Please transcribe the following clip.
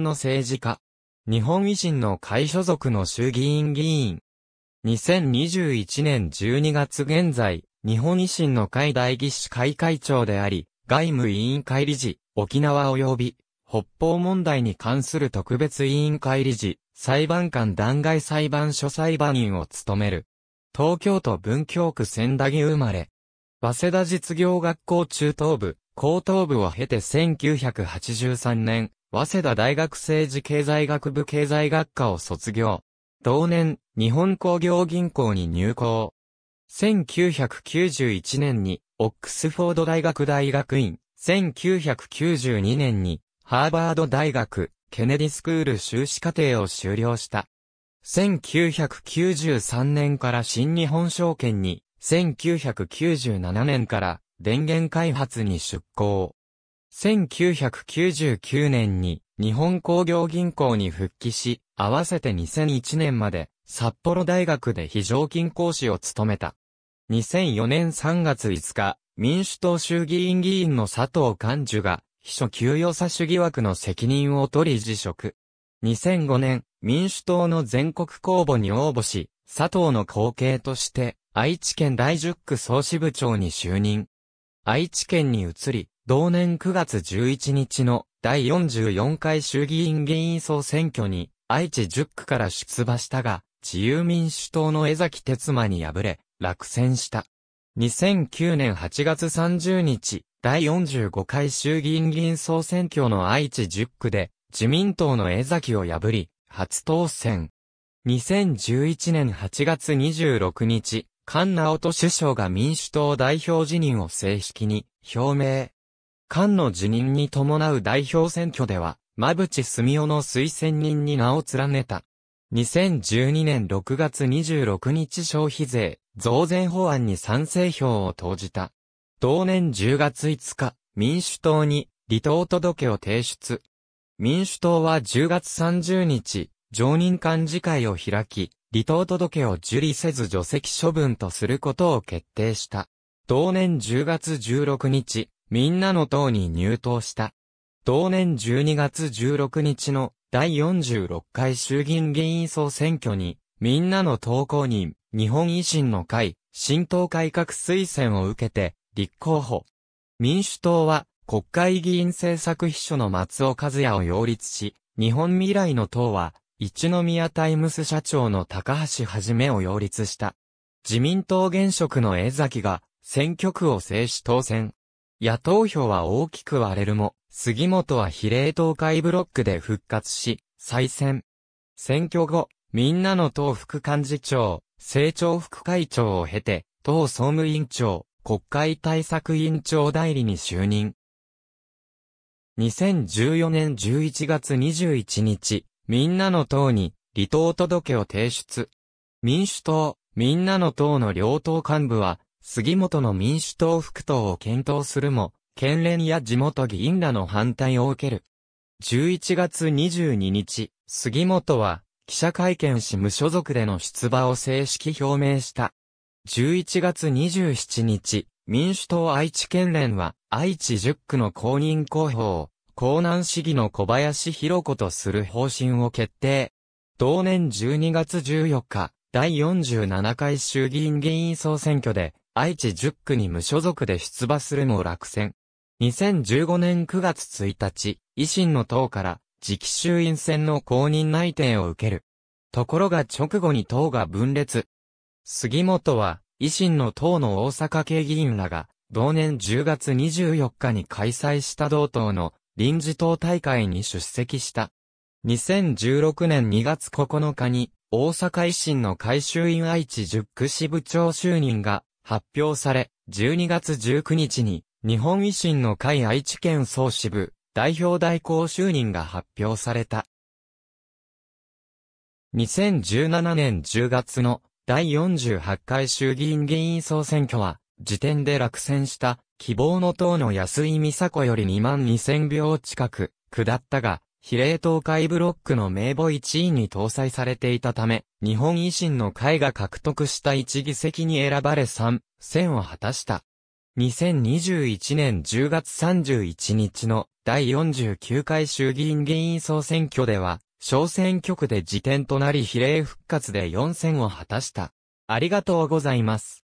の政治家。日本維新の会所属の衆議院議員。2021年12月現在、日本維新の会代議士会会長であり、外務委員会理事、沖縄及び、北方問題に関する特別委員会理事、裁判官弾劾裁判所裁判員を務める。東京都文京区千駄木生まれ。早稲田実業学校中等部、高等部を経て1983年、早稲田大学政治経済学部経済学科を卒業。同年、日本工業銀行に入校。1991年に、オックスフォード大学大学院、1992年に、ハーバード大学、ケネディスクール修士課程を修了した。1993年から新日本証券に、1997年から電源開発に出向。1999年に日本工業銀行に復帰し、合わせて2001年まで札幌大学で非常勤講師を務めた。2004年3月5日、民主党衆議院議員の佐藤勘樹が、秘書給与差し疑惑の責任を取り辞職。2005年、民主党の全国公募に応募し、佐藤の後継として、愛知県第10区総支部長に就任。愛知県に移り、同年9月11日の第44回衆議院議員総選挙に愛知10区から出馬したが、自由民主党の江崎哲馬に敗れ、落選した。2009年8月30日、第45回衆議院議員総選挙の愛知10区で、自民党の江崎を破り、初当選。2011年8月26日、菅直人首相が民主党代表辞任を正式に表明。菅の辞任に伴う代表選挙では、馬淵澄夫の推薦人に名を連ねた。2012年6月26日消費税増税法案に賛成票を投じた。同年10月5日、民主党に離党届を提出。民主党は10月30日、常任幹事会を開き、離党届を受理せず除籍処分とすることを決定した。同年10月16日、みんなの党に入党した。同年12月16日の第46回衆議院議員総選挙に、みんなの党公認、日本維新の会、新党改革推薦を受けて、立候補。民主党は、国会議員政策秘書の松尾和也を擁立し、日本未来の党は、一宮タイムス社長の高橋はじめを擁立した。自民党現職の江崎が、選挙区を制し当選。野党票は大きく割れるも、杉本は比例東海ブロックで復活し、再選。選挙後、みんなの党副幹事長、政調副会長を経て、党総務委員長、国会対策委員長代理に就任。2014年11月21日、みんなの党に離党届を提出。民主党、みんなの党の両党幹部は、杉本の民主党副党を検討するも、県連や地元議員らの反対を受ける。11月22日、杉本は、記者会見し無所属での出馬を正式表明した。11月27日、民主党愛知県連は、愛知10区の公認候補を、江南市議の小林博子とする方針を決定。同年12月14日、第47回衆議院議員総選挙で、愛知10区に無所属で出馬するも落選。2015年9月1日、維新の党から次期衆院選の公認内定を受ける。ところが直後に党が分裂。杉本は、維新の党の大阪系議員らが、同年10月24日に開催した同党の臨時党大会に出席した。2016年2月9日に、大阪維新の改修院愛知10区支部長就任が発表され、12月19日に、日本維新の会愛知県総支部、代表代行就任が発表された。2017年10月の第48回衆議院議員総選挙は、時点で落選した希望の党の安井美佐子より2万2000票近く下ったが、比例東海ブロックの名簿1位に搭載されていたため、日本維新の会が獲得した1議席に選ばれ3、選を果たした。2021年10月31日の第49回衆議院議員総選挙では、小選挙区で辞典となり比例復活で4選を果たした。ありがとうございます。